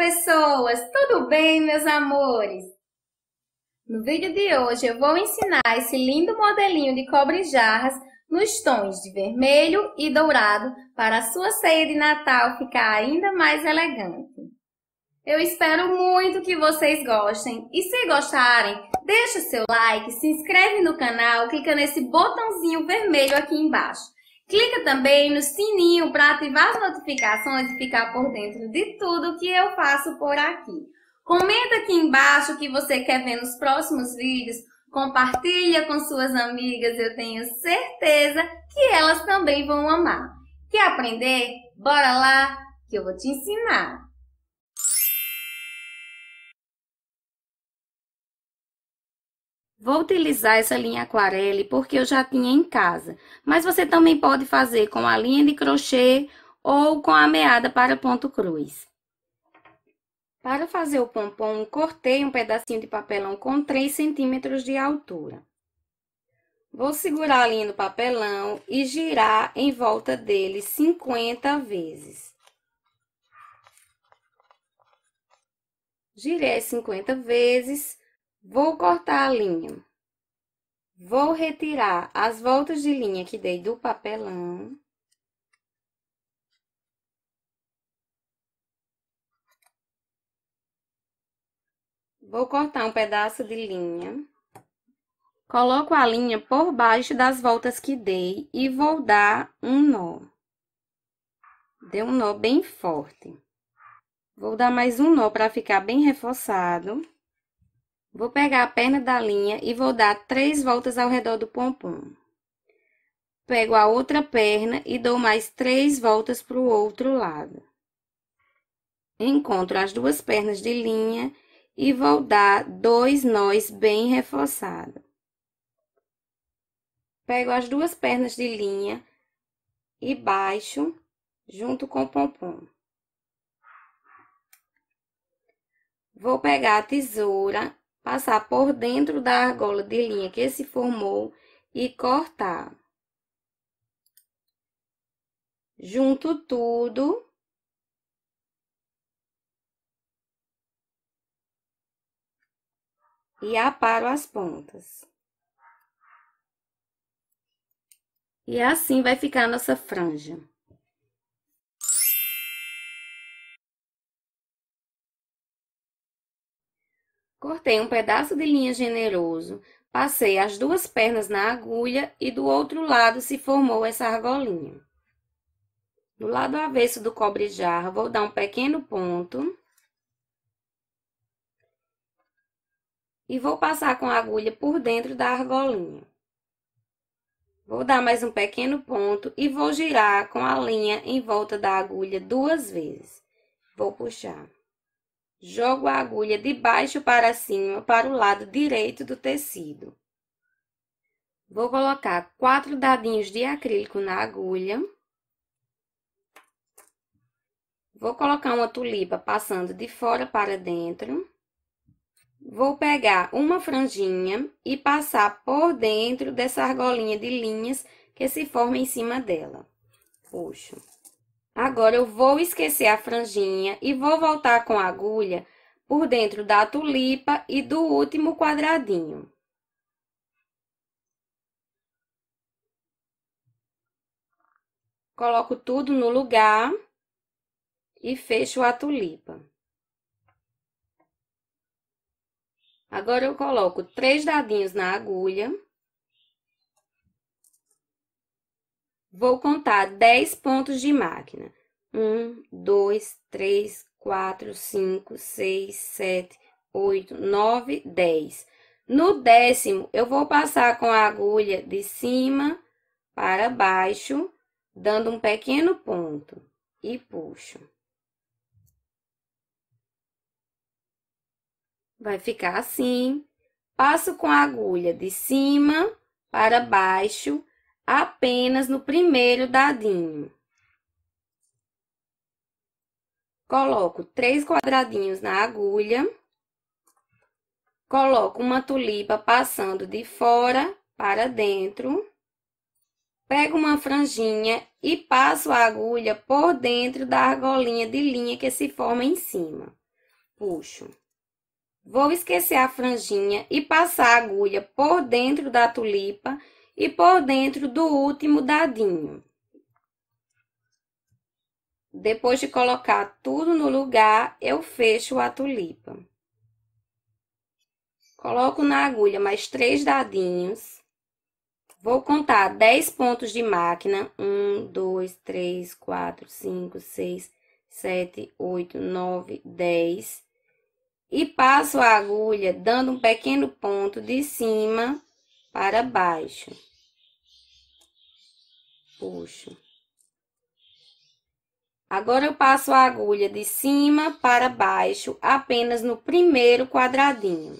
pessoas! Tudo bem, meus amores? No vídeo de hoje eu vou ensinar esse lindo modelinho de cobre-jarras nos tons de vermelho e dourado para a sua ceia de Natal ficar ainda mais elegante. Eu espero muito que vocês gostem e se gostarem, deixa o seu like, se inscreve no canal, clica nesse botãozinho vermelho aqui embaixo Clica também no sininho para ativar as notificações e ficar por dentro de tudo que eu faço por aqui. Comenta aqui embaixo o que você quer ver nos próximos vídeos, compartilha com suas amigas, eu tenho certeza que elas também vão amar. Quer aprender? Bora lá que eu vou te ensinar! Vou utilizar essa linha aquarela porque eu já tinha em casa, mas você também pode fazer com a linha de crochê ou com a meada para ponto cruz. Para fazer o pompom, cortei um pedacinho de papelão com 3 centímetros de altura. Vou segurar a linha do papelão e girar em volta dele 50 vezes. Girei 50 vezes Vou cortar a linha. Vou retirar as voltas de linha que dei do papelão. Vou cortar um pedaço de linha. Coloco a linha por baixo das voltas que dei e vou dar um nó. Deu um nó bem forte. Vou dar mais um nó para ficar bem reforçado. Vou pegar a perna da linha e vou dar três voltas ao redor do pompom. Pego a outra perna e dou mais três voltas para o outro lado. Encontro as duas pernas de linha e vou dar dois nós bem reforçados. Pego as duas pernas de linha e baixo junto com o pompom. Vou pegar a tesoura passar por dentro da argola de linha que se formou e cortar. Junto tudo. E aparo as pontas. E assim vai ficar a nossa franja. Cortei um pedaço de linha generoso, passei as duas pernas na agulha e do outro lado se formou essa argolinha. Do lado avesso do cobre-jarro, vou dar um pequeno ponto. E vou passar com a agulha por dentro da argolinha. Vou dar mais um pequeno ponto e vou girar com a linha em volta da agulha duas vezes. Vou puxar. Jogo a agulha de baixo para cima para o lado direito do tecido. Vou colocar quatro dadinhos de acrílico na agulha. Vou colocar uma tulipa passando de fora para dentro. Vou pegar uma franjinha e passar por dentro dessa argolinha de linhas que se forma em cima dela. Puxo. Agora eu vou esquecer a franjinha e vou voltar com a agulha por dentro da tulipa e do último quadradinho. Coloco tudo no lugar e fecho a tulipa. Agora eu coloco três dadinhos na agulha. Vou contar 10 pontos de máquina. 1, 2, 3, 4, 5, 6, 7, 8, 9, 10. No décimo, eu vou passar com a agulha de cima para baixo, dando um pequeno ponto e puxo. Vai ficar assim. Passo com a agulha de cima para baixo, apenas no primeiro dadinho. Coloco três quadradinhos na agulha. Coloco uma tulipa passando de fora para dentro. Pego uma franjinha e passo a agulha por dentro da argolinha de linha que se forma em cima. Puxo. Vou esquecer a franjinha e passar a agulha por dentro da tulipa e por dentro do último dadinho. Depois de colocar tudo no lugar, eu fecho a tulipa. Coloco na agulha mais três dadinhos. Vou contar 10 pontos de máquina. 1, 2, 3, 4, 5, 6, 7, 8, 9, 10. E passo a agulha dando um pequeno ponto de cima para baixo. Puxo. Agora eu passo a agulha de cima para baixo apenas no primeiro quadradinho.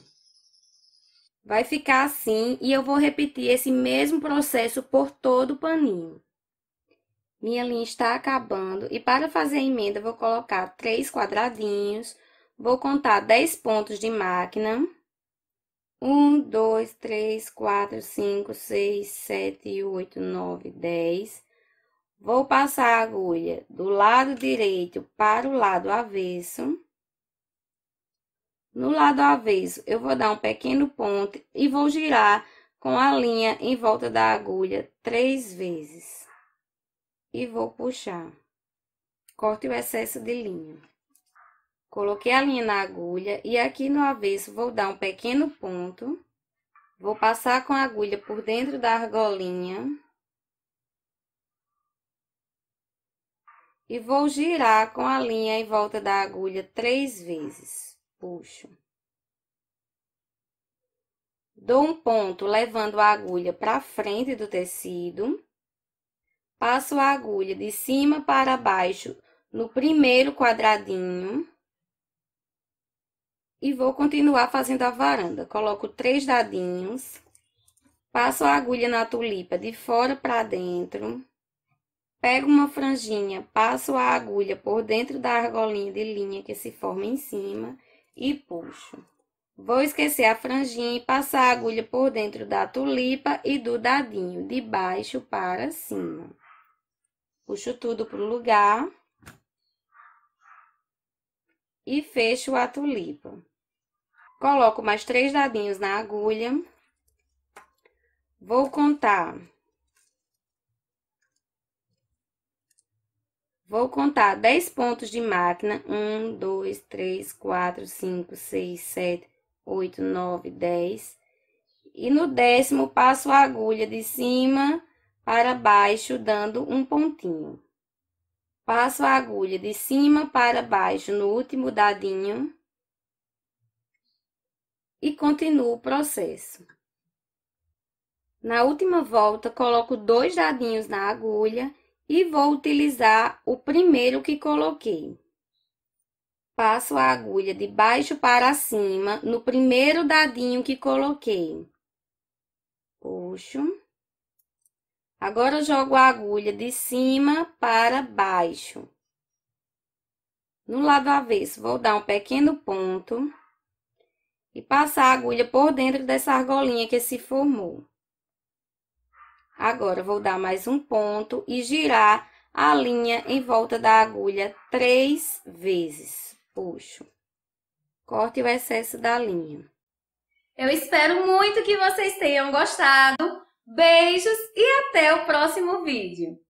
Vai ficar assim e eu vou repetir esse mesmo processo por todo o paninho. Minha linha está acabando e para fazer a emenda vou colocar três quadradinhos, vou contar dez pontos de máquina. 1, 2, 3, 4, 5, 6, 7, 8, 9, 10. Vou passar a agulha do lado direito para o lado avesso. No lado avesso, eu vou dar um pequeno ponto e vou girar com a linha em volta da agulha três vezes. E vou puxar. Corte o excesso de linha. Coloquei a linha na agulha e aqui no avesso vou dar um pequeno ponto. Vou passar com a agulha por dentro da argolinha. E vou girar com a linha em volta da agulha três vezes. Puxo. Dou um ponto levando a agulha para frente do tecido. Passo a agulha de cima para baixo no primeiro quadradinho. E vou continuar fazendo a varanda. Coloco três dadinhos. Passo a agulha na tulipa de fora para dentro. Pego uma franjinha, passo a agulha por dentro da argolinha de linha que se forma em cima e puxo. Vou esquecer a franjinha e passar a agulha por dentro da tulipa e do dadinho, de baixo para cima. Puxo tudo para o lugar. E fecho a tulipa. Coloco mais três dadinhos na agulha. Vou contar. Vou contar 10 pontos de máquina. 1, 2, 3, 4, 5, 6, 7, 8, 9, 10. E no décimo, passo a agulha de cima para baixo, dando um pontinho. Passo a agulha de cima para baixo no último dadinho e continuo o processo. Na última volta, coloco dois dadinhos na agulha e vou utilizar o primeiro que coloquei. Passo a agulha de baixo para cima no primeiro dadinho que coloquei. Puxo. Agora jogo a agulha de cima para baixo. No lado avesso, vou dar um pequeno ponto e passar a agulha por dentro dessa argolinha que se formou. Agora, vou dar mais um ponto e girar a linha em volta da agulha três vezes. Puxo. Corte o excesso da linha. Eu espero muito que vocês tenham gostado. Beijos e até o próximo vídeo.